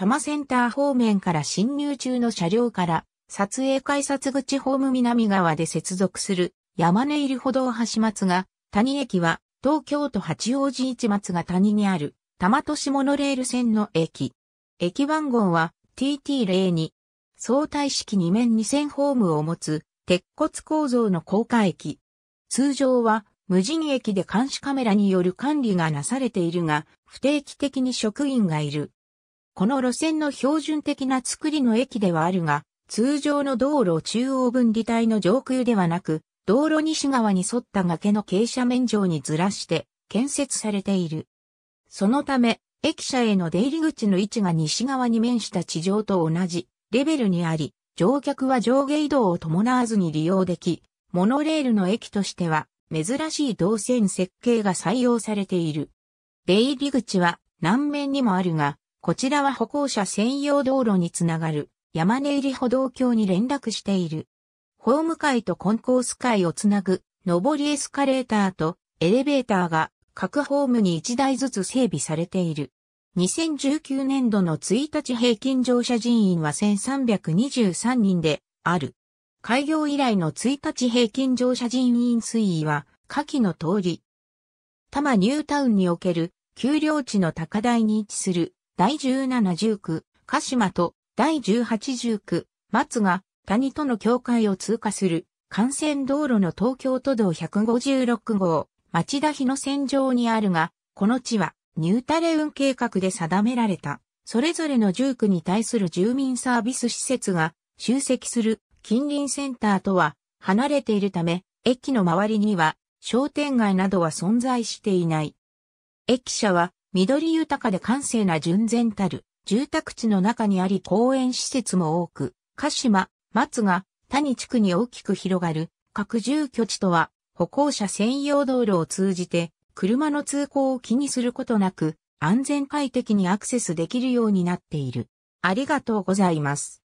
多摩センター方面から侵入中の車両から、撮影改札口ホーム南側で接続する山根入歩道橋松が、谷駅は東京都八王子市松が谷にある多摩都市モノレール線の駅。駅番号は TT02。相対式2面2000ホームを持つ鉄骨構造の高架駅。通常は無人駅で監視カメラによる管理がなされているが、不定期的に職員がいる。この路線の標準的な作りの駅ではあるが、通常の道路中央分離帯の上空ではなく、道路西側に沿った崖の傾斜面上にずらして建設されている。そのため、駅舎への出入り口の位置が西側に面した地上と同じレベルにあり、乗客は上下移動を伴わずに利用でき、モノレールの駅としては珍しい動線設計が採用されている。出入り口は南面にもあるが、こちらは歩行者専用道路につながる山根入り歩道橋に連絡している。ホーム階とコンコース階をつなぐ上りエスカレーターとエレベーターが各ホームに1台ずつ整備されている。2019年度の1日平均乗車人員は1323人である。開業以来の1日平均乗車人員推移は下記の通り。多摩ニュータウンにおける丘陵地の高台に位置する第17十区、鹿島と第18十区、松が谷との境界を通過する幹線道路の東京都道156号、町田日の線上にあるが、この地はニュータレウン計画で定められた、それぞれの住区に対する住民サービス施設が集積する近隣センターとは離れているため、駅の周りには商店街などは存在していない。駅舎は緑豊かで閑静な純然たる住宅地の中にあり公園施設も多く、鹿島、松が谷地区に大きく広がる各住居地とは歩行者専用道路を通じて車の通行を気にすることなく安全快適にアクセスできるようになっている。ありがとうございます。